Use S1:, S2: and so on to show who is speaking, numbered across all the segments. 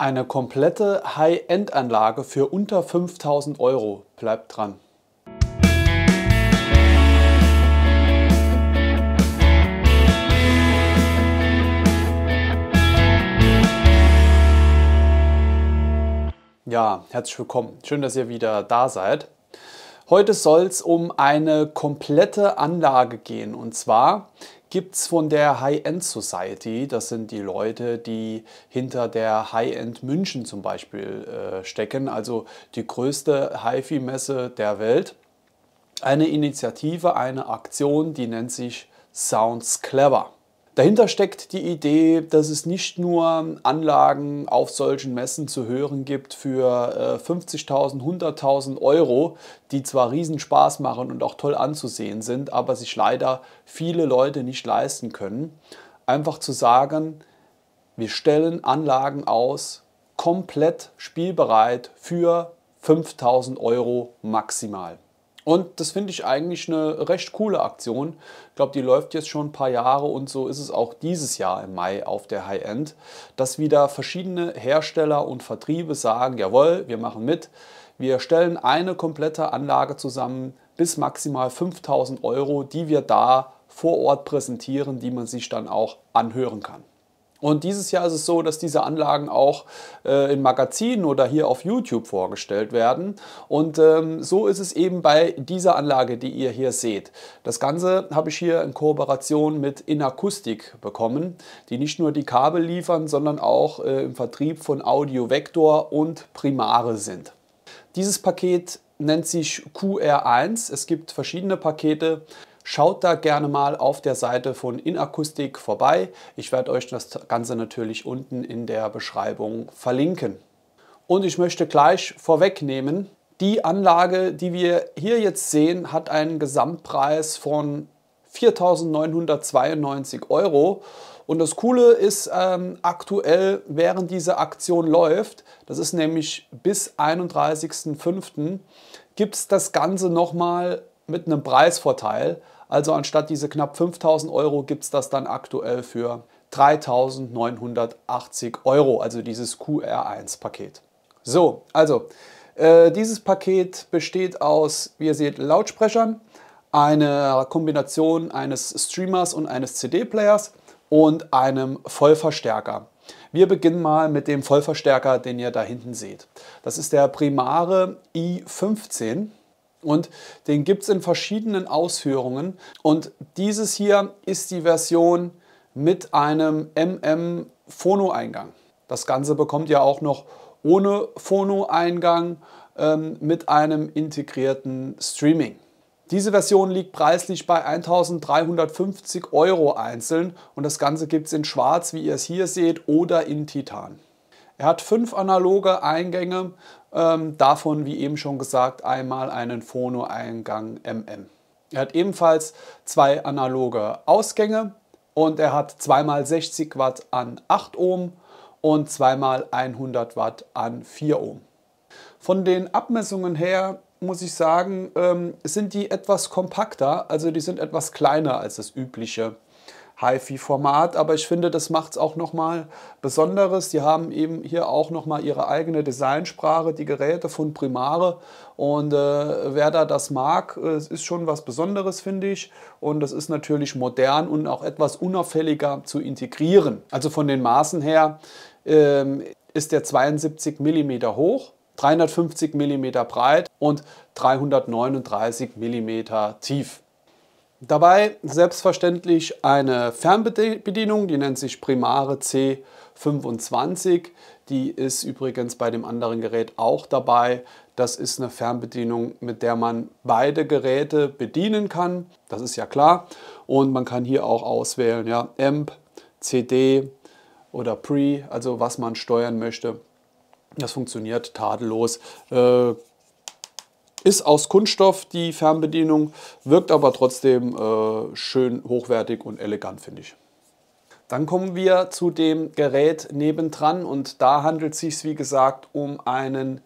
S1: Eine komplette High-End-Anlage für unter 5000 Euro. Bleibt dran. Ja, herzlich willkommen. Schön, dass ihr wieder da seid. Heute soll es um eine komplette Anlage gehen. Und zwar gibt es von der High-End Society, das sind die Leute, die hinter der High-End München zum Beispiel äh, stecken, also die größte HIFI-Messe der Welt. Eine Initiative, eine Aktion, die nennt sich Sounds Clever. Dahinter steckt die Idee, dass es nicht nur Anlagen auf solchen Messen zu hören gibt für 50.000, äh, 100.000 Euro, die zwar Riesenspaß machen und auch toll anzusehen sind, aber sich leider viele Leute nicht leisten können. Einfach zu sagen, wir stellen Anlagen aus, komplett spielbereit für 5.000 Euro maximal. Und das finde ich eigentlich eine recht coole Aktion. Ich glaube, die läuft jetzt schon ein paar Jahre und so ist es auch dieses Jahr im Mai auf der High-End, dass wieder verschiedene Hersteller und Vertriebe sagen, jawohl, wir machen mit. Wir stellen eine komplette Anlage zusammen bis maximal 5000 Euro, die wir da vor Ort präsentieren, die man sich dann auch anhören kann. Und dieses Jahr ist es so, dass diese Anlagen auch äh, in Magazinen oder hier auf YouTube vorgestellt werden. Und ähm, so ist es eben bei dieser Anlage, die ihr hier seht. Das Ganze habe ich hier in Kooperation mit Inakustik bekommen, die nicht nur die Kabel liefern, sondern auch äh, im Vertrieb von Audio Vector und Primare sind. Dieses Paket nennt sich QR1. Es gibt verschiedene Pakete. Schaut da gerne mal auf der Seite von Inakustik vorbei. Ich werde euch das Ganze natürlich unten in der Beschreibung verlinken. Und ich möchte gleich vorwegnehmen, die Anlage, die wir hier jetzt sehen, hat einen Gesamtpreis von 4.992 Euro. Und das Coole ist, ähm, aktuell, während diese Aktion läuft, das ist nämlich bis 31.05., gibt es das Ganze nochmal mit einem Preisvorteil. Also anstatt diese knapp 5000 Euro gibt es das dann aktuell für 3980 Euro, also dieses QR1-Paket. So, also äh, dieses Paket besteht aus, wie ihr seht, Lautsprechern, einer Kombination eines Streamers und eines CD-Players und einem Vollverstärker. Wir beginnen mal mit dem Vollverstärker, den ihr da hinten seht. Das ist der Primare i15 und den gibt es in verschiedenen Ausführungen. Und dieses hier ist die Version mit einem MM-Phono-Eingang. Das Ganze bekommt ihr auch noch ohne Phono-Eingang ähm, mit einem integrierten Streaming. Diese Version liegt preislich bei 1350 Euro einzeln und das Ganze gibt es in schwarz, wie ihr es hier seht, oder in Titan. Er hat fünf analoge Eingänge, ähm, davon wie eben schon gesagt einmal einen Phono-Eingang MM. Er hat ebenfalls zwei analoge Ausgänge und er hat zweimal 60 Watt an 8 Ohm und zweimal 100 Watt an 4 Ohm. Von den Abmessungen her muss ich sagen, ähm, sind die etwas kompakter, also die sind etwas kleiner als das übliche HiFi-Format, aber ich finde, das macht es auch nochmal Besonderes. Die haben eben hier auch nochmal ihre eigene Designsprache, die Geräte von Primare und äh, wer da das mag, äh, ist schon was Besonderes, finde ich. Und das ist natürlich modern und auch etwas unauffälliger zu integrieren. Also von den Maßen her ähm, ist der 72 mm hoch, 350 mm breit und 339 mm tief. Dabei selbstverständlich eine Fernbedienung, die nennt sich Primare C25. Die ist übrigens bei dem anderen Gerät auch dabei. Das ist eine Fernbedienung, mit der man beide Geräte bedienen kann. Das ist ja klar. Und man kann hier auch auswählen, ja, AMP, CD oder Pre, also was man steuern möchte. Das funktioniert tadellos. Äh, ist aus Kunststoff die Fernbedienung, wirkt aber trotzdem äh, schön hochwertig und elegant, finde ich. Dann kommen wir zu dem Gerät nebendran und da handelt es sich, wie gesagt, um einen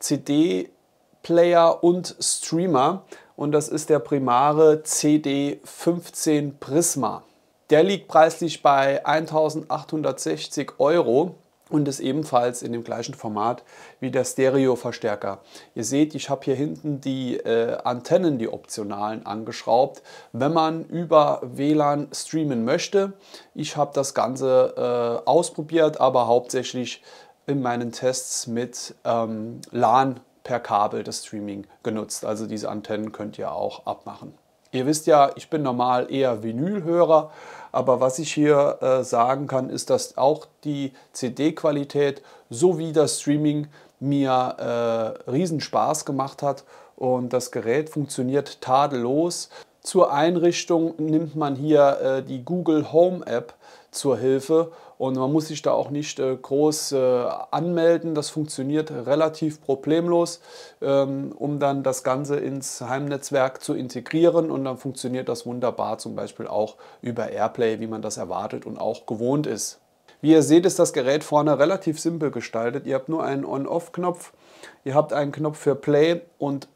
S1: CD-Player und Streamer und das ist der Primare CD15 Prisma. Der liegt preislich bei 1860 Euro und ist ebenfalls in dem gleichen Format wie der Stereo-Verstärker. Ihr seht, ich habe hier hinten die äh, Antennen, die optionalen, angeschraubt, wenn man über WLAN streamen möchte. Ich habe das Ganze äh, ausprobiert, aber hauptsächlich in meinen Tests mit ähm, LAN per Kabel das Streaming genutzt. Also diese Antennen könnt ihr auch abmachen. Ihr wisst ja, ich bin normal eher Vinylhörer, aber was ich hier äh, sagen kann, ist, dass auch die CD-Qualität sowie das Streaming mir äh, riesen Spaß gemacht hat und das Gerät funktioniert tadellos. Zur Einrichtung nimmt man hier äh, die Google Home App zur Hilfe und man muss sich da auch nicht äh, groß äh, anmelden. Das funktioniert relativ problemlos, ähm, um dann das Ganze ins Heimnetzwerk zu integrieren und dann funktioniert das wunderbar zum Beispiel auch über Airplay, wie man das erwartet und auch gewohnt ist. Wie ihr seht, ist das Gerät vorne relativ simpel gestaltet. Ihr habt nur einen On-Off-Knopf, ihr habt einen Knopf für Play und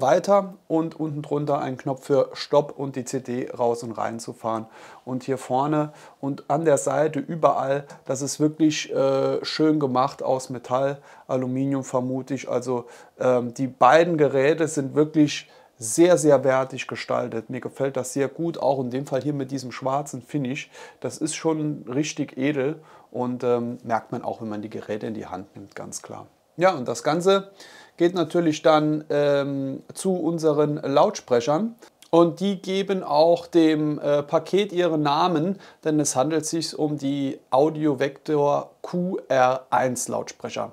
S1: weiter und unten drunter ein Knopf für Stopp und die CD raus und rein zu fahren. Und hier vorne und an der Seite überall, das ist wirklich äh, schön gemacht aus Metall, Aluminium vermute ich. Also ähm, die beiden Geräte sind wirklich sehr, sehr wertig gestaltet. Mir gefällt das sehr gut, auch in dem Fall hier mit diesem schwarzen Finish. Das ist schon richtig edel und ähm, merkt man auch, wenn man die Geräte in die Hand nimmt, ganz klar. Ja, und das Ganze geht natürlich dann ähm, zu unseren Lautsprechern. Und die geben auch dem äh, Paket ihren Namen, denn es handelt sich um die Audio Vector QR1 Lautsprecher.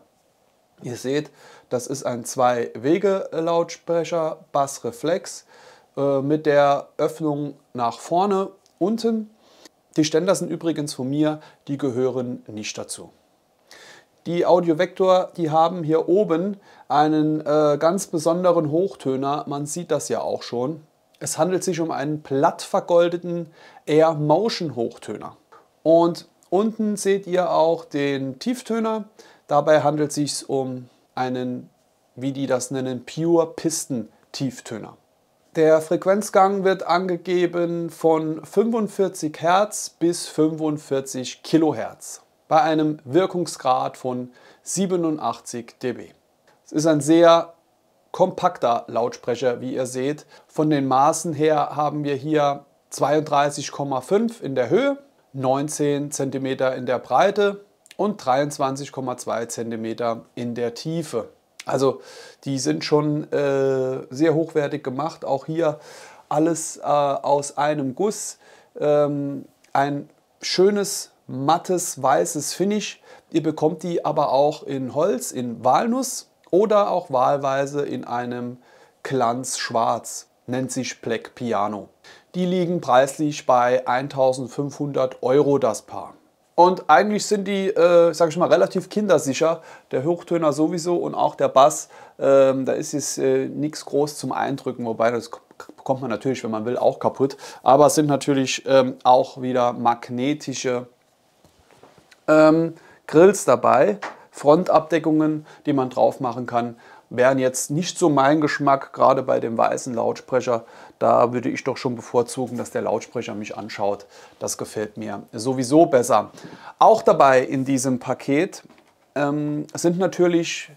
S1: Ihr seht, das ist ein Zwei-Wege-Lautsprecher, Bassreflex äh, mit der Öffnung nach vorne unten. Die Ständer sind übrigens von mir, die gehören nicht dazu. Die Audio Vector, die haben hier oben einen äh, ganz besonderen Hochtöner. Man sieht das ja auch schon. Es handelt sich um einen platt vergoldeten Air Motion Hochtöner. Und unten seht ihr auch den Tieftöner. Dabei handelt es sich um einen, wie die das nennen, Pure Piston Tieftöner. Der Frequenzgang wird angegeben von 45 Hertz bis 45 Kilohertz bei einem Wirkungsgrad von 87 dB. Es ist ein sehr kompakter Lautsprecher, wie ihr seht. Von den Maßen her haben wir hier 32,5 in der Höhe, 19 cm in der Breite und 23,2 cm in der Tiefe. Also die sind schon äh, sehr hochwertig gemacht. Auch hier alles äh, aus einem Guss. Ähm, ein schönes mattes, weißes Finish. Ihr bekommt die aber auch in Holz, in Walnuss oder auch wahlweise in einem Glanzschwarz, nennt sich Black Piano. Die liegen preislich bei 1500 Euro das Paar. Und eigentlich sind die, äh, sage ich mal, relativ kindersicher. Der Hochtöner sowieso und auch der Bass. Ähm, da ist jetzt äh, nichts groß zum Eindrücken, wobei das bekommt man natürlich, wenn man will, auch kaputt. Aber es sind natürlich ähm, auch wieder magnetische ähm, Grills dabei, Frontabdeckungen, die man drauf machen kann. Wären jetzt nicht so mein Geschmack, gerade bei dem weißen Lautsprecher. Da würde ich doch schon bevorzugen, dass der Lautsprecher mich anschaut. Das gefällt mir sowieso besser. Auch dabei in diesem Paket ähm, sind natürlich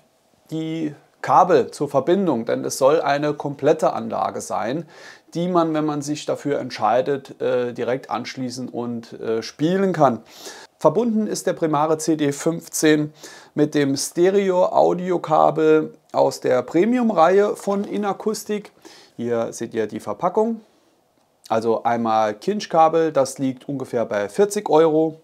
S1: die Kabel zur Verbindung, denn es soll eine komplette Anlage sein, die man, wenn man sich dafür entscheidet, äh, direkt anschließen und äh, spielen kann. Verbunden ist der Primare CD15 mit dem Stereo-Audiokabel aus der Premium-Reihe von Inakustik. Hier seht ihr die Verpackung. Also einmal Kinch-Kabel, das liegt ungefähr bei 40 Euro.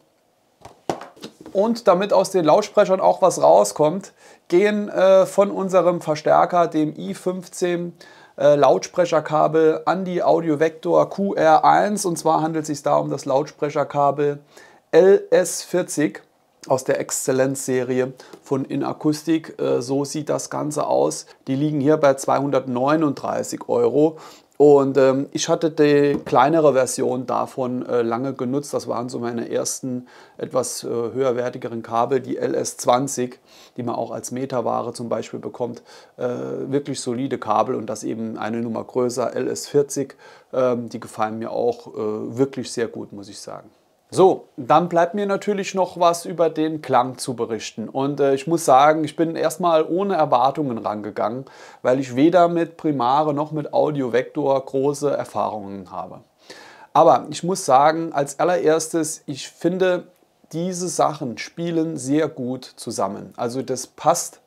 S1: Und damit aus den Lautsprechern auch was rauskommt, gehen äh, von unserem Verstärker, dem i15 äh, Lautsprecherkabel, an die Audio Vector QR1. Und zwar handelt es sich da um das Lautsprecherkabel LS40 aus der Exzellenzserie von Inakustik. Äh, so sieht das Ganze aus. Die liegen hier bei 239 Euro. Und ähm, ich hatte die kleinere Version davon äh, lange genutzt. Das waren so meine ersten etwas äh, höherwertigeren Kabel, die LS20, die man auch als Meterware zum Beispiel bekommt. Äh, wirklich solide Kabel und das eben eine Nummer größer, LS40. Ähm, die gefallen mir auch äh, wirklich sehr gut, muss ich sagen. So, dann bleibt mir natürlich noch was über den Klang zu berichten. Und äh, ich muss sagen, ich bin erstmal ohne Erwartungen rangegangen, weil ich weder mit Primare noch mit Audio-Vektor große Erfahrungen habe. Aber ich muss sagen, als allererstes, ich finde, diese Sachen spielen sehr gut zusammen. Also das passt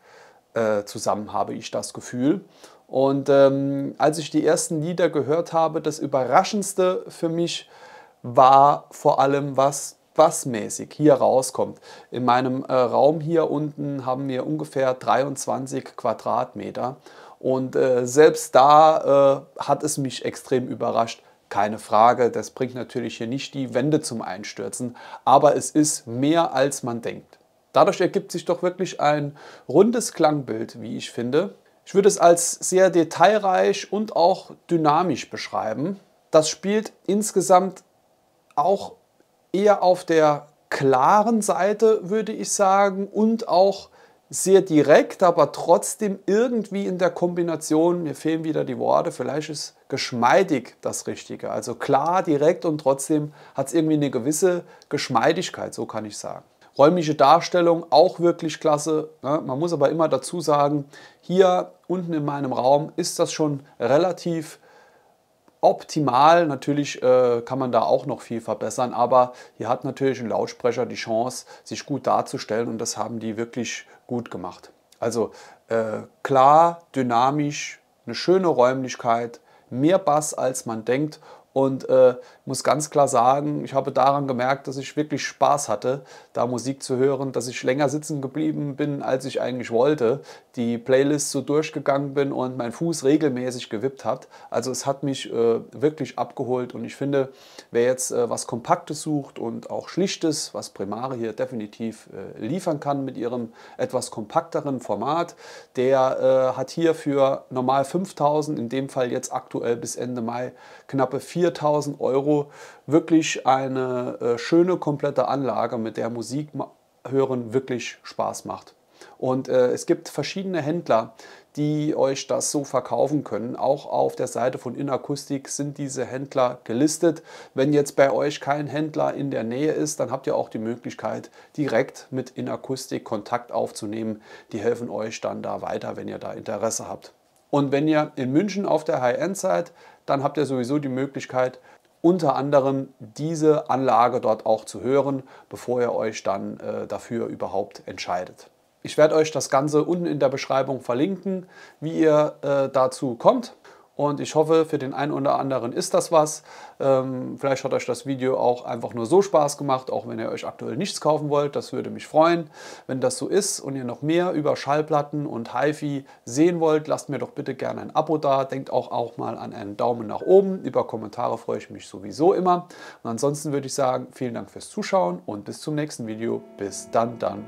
S1: äh, zusammen, habe ich das Gefühl. Und ähm, als ich die ersten Lieder gehört habe, das Überraschendste für mich war, war vor allem was was mäßig hier rauskommt. In meinem äh, Raum hier unten haben wir ungefähr 23 Quadratmeter und äh, selbst da äh, hat es mich extrem überrascht. Keine Frage, das bringt natürlich hier nicht die Wände zum Einstürzen, aber es ist mehr als man denkt. Dadurch ergibt sich doch wirklich ein rundes Klangbild, wie ich finde. Ich würde es als sehr detailreich und auch dynamisch beschreiben. Das spielt insgesamt auch eher auf der klaren Seite, würde ich sagen, und auch sehr direkt, aber trotzdem irgendwie in der Kombination, mir fehlen wieder die Worte, vielleicht ist geschmeidig das Richtige. Also klar, direkt und trotzdem hat es irgendwie eine gewisse Geschmeidigkeit, so kann ich sagen. Räumliche Darstellung auch wirklich klasse. Ne? Man muss aber immer dazu sagen, hier unten in meinem Raum ist das schon relativ optimal. Natürlich äh, kann man da auch noch viel verbessern, aber hier hat natürlich ein Lautsprecher die Chance, sich gut darzustellen und das haben die wirklich gut gemacht. Also äh, klar, dynamisch, eine schöne Räumlichkeit, mehr Bass als man denkt und äh, muss ganz klar sagen, ich habe daran gemerkt, dass ich wirklich Spaß hatte, da Musik zu hören, dass ich länger sitzen geblieben bin, als ich eigentlich wollte, die Playlist so durchgegangen bin und mein Fuß regelmäßig gewippt hat. Also es hat mich äh, wirklich abgeholt und ich finde, wer jetzt äh, was Kompaktes sucht und auch Schlichtes, was Primare hier definitiv äh, liefern kann mit ihrem etwas kompakteren Format, der äh, hat hier für normal 5000, in dem Fall jetzt aktuell bis Ende Mai, knappe 4000. 4000 Euro wirklich eine äh, schöne, komplette Anlage, mit der Musik hören wirklich Spaß macht. Und äh, es gibt verschiedene Händler, die euch das so verkaufen können. Auch auf der Seite von Inakustik sind diese Händler gelistet. Wenn jetzt bei euch kein Händler in der Nähe ist, dann habt ihr auch die Möglichkeit, direkt mit Inakustik Kontakt aufzunehmen. Die helfen euch dann da weiter, wenn ihr da Interesse habt. Und wenn ihr in München auf der High-End seid, dann habt ihr sowieso die Möglichkeit, unter anderem diese Anlage dort auch zu hören, bevor ihr euch dann äh, dafür überhaupt entscheidet. Ich werde euch das Ganze unten in der Beschreibung verlinken, wie ihr äh, dazu kommt. Und ich hoffe, für den einen oder anderen ist das was. Ähm, vielleicht hat euch das Video auch einfach nur so Spaß gemacht, auch wenn ihr euch aktuell nichts kaufen wollt. Das würde mich freuen. Wenn das so ist und ihr noch mehr über Schallplatten und HiFi sehen wollt, lasst mir doch bitte gerne ein Abo da. Denkt auch, auch mal an einen Daumen nach oben. Über Kommentare freue ich mich sowieso immer. Und ansonsten würde ich sagen, vielen Dank fürs Zuschauen und bis zum nächsten Video. Bis dann, dann.